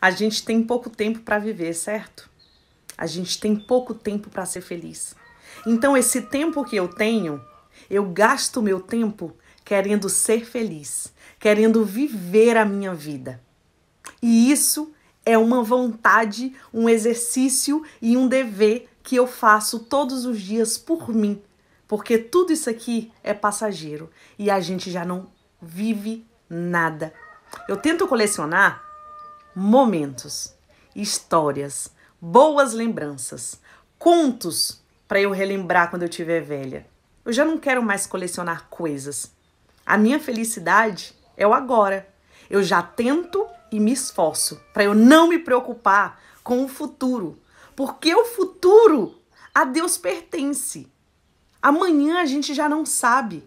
A gente tem pouco tempo para viver, certo? A gente tem pouco tempo para ser feliz. Então, esse tempo que eu tenho, eu gasto meu tempo querendo ser feliz, querendo viver a minha vida. E isso é uma vontade, um exercício e um dever que eu faço todos os dias por mim, porque tudo isso aqui é passageiro e a gente já não vive nada. Eu tento colecionar momentos, histórias, boas lembranças, contos para eu relembrar quando eu tiver velha. Eu já não quero mais colecionar coisas. A minha felicidade é o agora. Eu já tento e me esforço para eu não me preocupar com o futuro, porque o futuro a Deus pertence. Amanhã a gente já não sabe.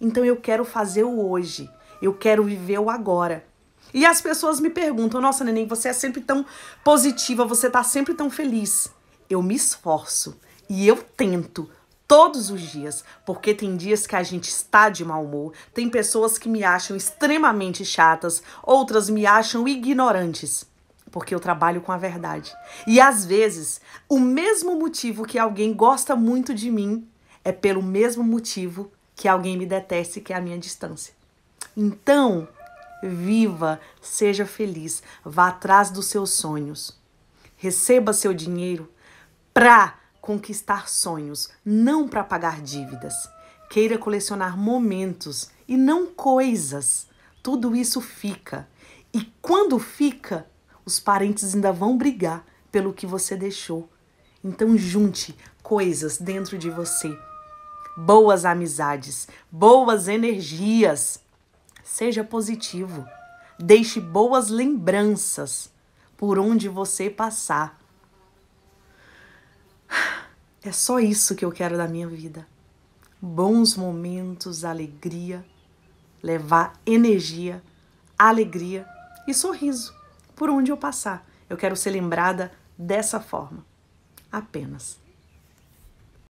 Então eu quero fazer o hoje. Eu quero viver o agora. E as pessoas me perguntam: nossa, neném, você é sempre tão positiva, você tá sempre tão feliz. Eu me esforço e eu tento todos os dias, porque tem dias que a gente está de mau humor, tem pessoas que me acham extremamente chatas, outras me acham ignorantes, porque eu trabalho com a verdade. E às vezes, o mesmo motivo que alguém gosta muito de mim é pelo mesmo motivo que alguém me deteste, que é a minha distância. Então, viva, seja feliz, vá atrás dos seus sonhos. Receba seu dinheiro para conquistar sonhos, não para pagar dívidas. Queira colecionar momentos e não coisas. Tudo isso fica. E quando fica, os parentes ainda vão brigar pelo que você deixou. Então junte coisas dentro de você. Boas amizades, boas energias. Seja positivo. Deixe boas lembranças por onde você passar. É só isso que eu quero da minha vida. Bons momentos, alegria, levar energia, alegria e sorriso por onde eu passar. Eu quero ser lembrada dessa forma. Apenas.